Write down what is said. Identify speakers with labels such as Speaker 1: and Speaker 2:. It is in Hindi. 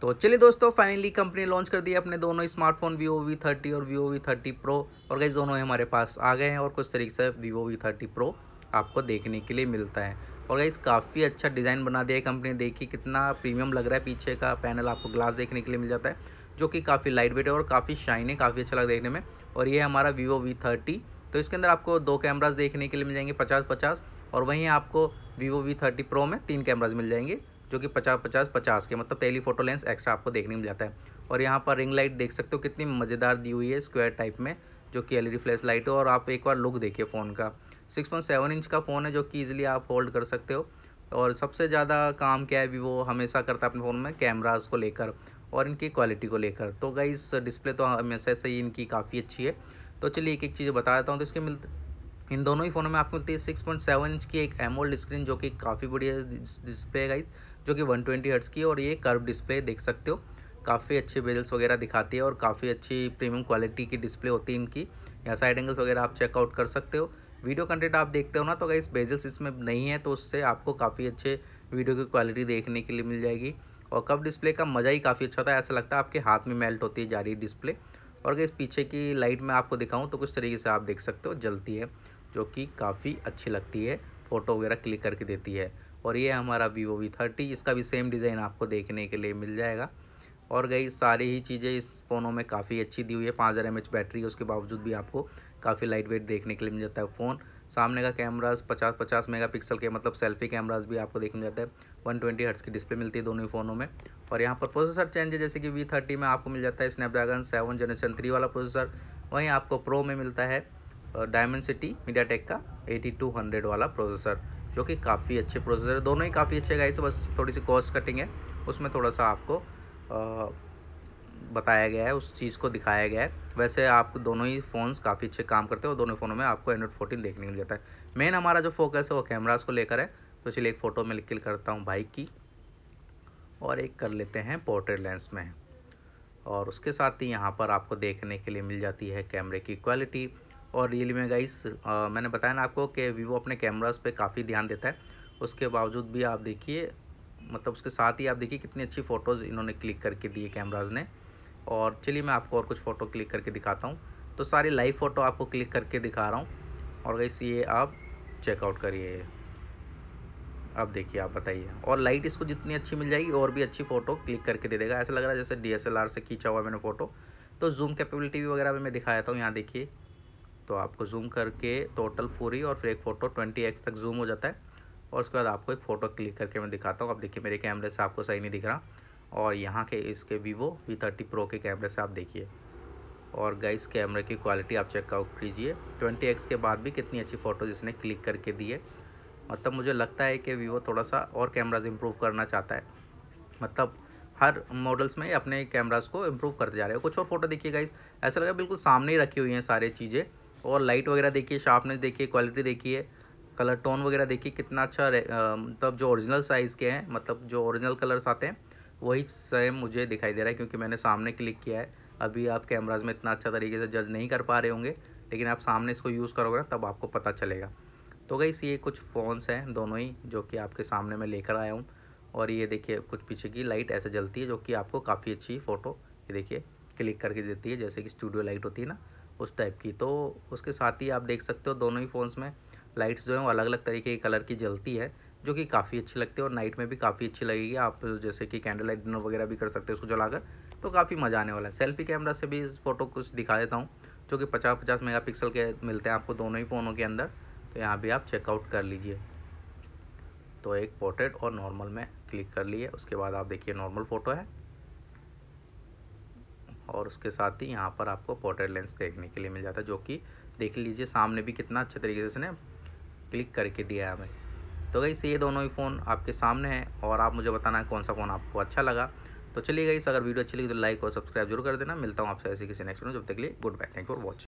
Speaker 1: तो चलिए दोस्तों फाइनली कंपनी लॉन्च कर दी अपने दोनों स्मार्टफोन वीवो वी थर्टी और वीवो वी थर्टी प्रो और गई दोनों हमारे पास आ गए हैं और कुछ तरीके से वीवो वी थर्टी प्रो आपको देखने के लिए मिलता है और गई काफ़ी अच्छा डिज़ाइन बना दिया है कंपनी देखिए कितना प्रीमियम लग रहा है पीछे का पैनल आपको ग्लास देखने के लिए मिल जाता है जो कि काफ़ी लाइट वेट है और काफ़ी शाइन है काफ़ी अच्छा लग देखने में और ये हमारा वीवो वी थर्टी तो इसके अंदर आपको दो कैमराज देखने के लिए मिल जाएंगे पचास पचास और वहीं आपको वीवो वी थर्टी प्रो में तीन कैमराज मिल जाएंगे जो कि पचास पचास पचास के मतलब फोटो लेंस एक्स्ट्रा आपको देखने मिल जाता है और यहाँ पर रिंग लाइट देख सकते हो कितनी मज़ेदार दी हुई है स्क्वायर टाइप में जो कि एल फ्लैश लाइट है और आप एक बार लुक देखिए फ़ोन का सिक्स पॉइंट सेवन इंच का फ़ोन है जो कि ईजिली आप होल्ड कर सकते हो और सबसे ज़्यादा काम क्या है वीवो हमेशा करता है अपने फ़ोन में कैमराज को लेकर और इनकी क्वालिटी को लेकर तो गई डिस्प्ले तो हमेशा से ही इनकी काफ़ी अच्छी है तो चलिए एक एक चीज़ बता देता हूँ तो इसके मिलते इन दोनों ही फ़ोनों में आपको मिलती है सिक्स पॉइंट सेवन इंच की एक एमोल्ड स्क्रीन जो कि काफ़ी बढ़िया डिस्प्ले है गाइज जो कि वन ट्वेंटी हर्ट्स की है और ये कर्व डिस्प्ले देख सकते हो काफ़ी अच्छे बेजल्स वगैरह दिखाती है और काफ़ी अच्छी प्रीमियम क्वालिटी की डिस्प्ले होती है इनकी या साइड एंगल्स वगैरह आप चेकआउट कर सकते हो वीडियो कंटेंट आप देखते हो ना तो गाइस बेजल्स इसमें नहीं है तो उससे आपको काफ़ी अच्छे वीडियो की क्वालिटी देखने के लिए मिल जाएगी और कर्व डिस्प्ले का मज़ा ही काफ़ी अच्छा था ऐसा लगता है आपके हाथ में मेल्ट होती है जारी डिस्प्ले और इस पीछे की लाइट में आपको दिखाऊँ तो कुछ तरीके से आप देख सकते हो जलती है जो कि काफ़ी अच्छी लगती है फ़ोटो वगैरह क्लिक करके देती है और ये हमारा वीवो वी थर्टी इसका भी सेम डिज़ाइन आपको देखने के लिए मिल जाएगा और गई सारी ही चीज़ें इस फ़ोनों में काफ़ी अच्छी दी हुई है पाँच हज़ार एम एच बैटरी है उसके बावजूद भी आपको काफ़ी लाइट वेट देखने के लिए मिल जाता है फ़ोन सामने का कैमराज पचास पचास मेगा पिक्सल के मतलब सेल्फी कैमराज भी आपको देखने जाता है वन ट्वेंटी हर्ट्स की डिस्प्ले मिलती है दोनों ही फ़ोनों में और यहाँ पर प्रोसेसर चेंज है जैसे कि वी थर्टी में आपको मिल जाता है स्नैपड्रैगन सेवन जनरेशन थ्री वाला प्रोसेसर वहीं आपको प्रो में मिलता है डायमेंसिटी टेक का 8200 वाला प्रोसेसर जो कि काफ़ी अच्छे प्रोसेसर दोनों ही काफ़ी अच्छे गाइस बस थोड़ी सी कॉस्ट कटिंग है उसमें थोड़ा सा आपको आ, बताया गया है उस चीज़ को दिखाया गया है वैसे आप दोनों ही फ़ोन्स काफ़ी अच्छे काम करते हैं और दोनों फ़ोनों में आपको एंड्रॉइड फोर्टीन देखने मिल जाता है मेन हमारा जो फोकस है वो कैमराज को लेकर है तो चलिए एक फ़ोटो में क्लिक करता हूँ बाइक की और एक कर लेते हैं पोर्ट्रेट लेंस में और उसके साथ ही यहाँ पर आपको देखने के लिए मिल जाती है कैमरे की क्वालिटी और रियली में गाइस मैंने बताया ना आपको कि वीवो अपने कैमराज पे काफ़ी ध्यान देता है उसके बावजूद भी आप देखिए मतलब उसके साथ ही आप देखिए कितनी अच्छी फ़ोटोज़ इन्होंने क्लिक करके दिए कैमराज ने और चलिए मैं आपको और कुछ फ़ोटो क्लिक करके दिखाता हूँ तो सारी लाइव फ़ोटो आपको क्लिक करके दिखा रहा हूँ और गाइस ये आप चेकआउट करिए अब देखिए आप बताइए और लाइट इसको जितनी अच्छी मिल जाएगी और भी अच्छी फ़ोटो क्लिक करके दे देगा ऐसा लग रहा है जैसे डी से खींचा हुआ मैंने फ़ोटो तो जूम कैपेबिलिटी वगैरह भी मैं दिखाया था यहाँ देखिए तो आपको जूम करके टोटल पूरी e और फिर एक फ़ोटो ट्वेंटी एक्स तक जूम हो जाता है और उसके बाद आपको एक फ़ोटो क्लिक करके मैं दिखाता हूँ आप देखिए मेरे कैमरे से आपको सही नहीं दिख रहा और यहाँ के इसके वीवो वी थर्टी प्रो के कैमरे से आप देखिए और गाइस कैमरे की क्वालिटी आप चेकआउट कीजिए ट्वेंटी एक्स के बाद भी कितनी अच्छी फ़ोटोज़ इसने क्लिक करके दिए मतलब मुझे लगता है कि वीवो थोड़ा सा और कैमराज इम्प्रूव करना चाहता है मतलब हर मॉडल्स में अपने कैमराज को इम्प्रूव करते जा रहे हो कुछ और फोटो देखिए गाइस ऐसा लगा बिल्कुल सामने ही रखी हुई हैं सारी चीज़ें और लाइट वगैरह देखिए शार्पनेस देखिए क्वालिटी देखिए कलर टोन वगैरह देखिए कितना अच्छा मतलब जो ओरिजिनल साइज़ के हैं मतलब जो ओरिजिनल कलर्स आते हैं वही सेम मुझे दिखाई दे रहा है क्योंकि मैंने सामने क्लिक किया है अभी आप कैमराज में इतना अच्छा तरीके से जज नहीं कर पा रहे होंगे लेकिन आप सामने इसको यूज़ करोगे ना तब आपको पता चलेगा तो गई ये कुछ फ़ोन्स हैं दोनों ही जो कि आपके सामने मैं लेकर आया हूँ और ये देखिए कुछ पीछे की लाइट ऐसे जलती है जो कि आपको काफ़ी अच्छी फ़ोटो ये देखिए क्लिक करके देती है जैसे कि स्टूडियो लाइट होती है ना उस टाइप की तो उसके साथ ही आप देख सकते हो दोनों ही फ़ोन्स में लाइट्स जो हैं वो अलग अलग तरीके के कलर की जलती है जो कि काफ़ी अच्छी लगती है और नाइट में भी काफ़ी अच्छी लगेगी आप जैसे कि कैंडल लाइट डिनर वगैरह भी कर सकते हैं उसको जलाकर तो काफ़ी मज़ा आने वाला है सेल्फी कैमरा से भी इस फ़ोटो कुछ दिखा देता हूँ जो कि पचास पचास मेगा के मिलते हैं आपको दोनों ही फ़ोनों के अंदर तो यहाँ भी आप चेकआउट कर लीजिए तो एक पोर्ट्रेट और नॉर्मल में क्लिक कर लिए उसके बाद आप देखिए नॉर्मल फ़ोटो है और उसके साथ ही यहाँ पर आपको पोर्ट्रेट लेंस देखने के लिए मिल जाता है जो कि देख लीजिए सामने भी कितना अच्छे तरीके से इसने क्लिक करके दिया है हमें तो गई ये दोनों ही फ़ोन आपके सामने हैं और आप मुझे बताना है कौन सा फ़ोन आपको अच्छा लगा तो चलिए गई अगर वीडियो अच्छी लगी तो लाइक और सब्सक्राइब जरूर कर देना मिलता हूँ आपसे ऐसे किसी नेक्स्ट वीडियो जब तक लिए goodbye thank you for watching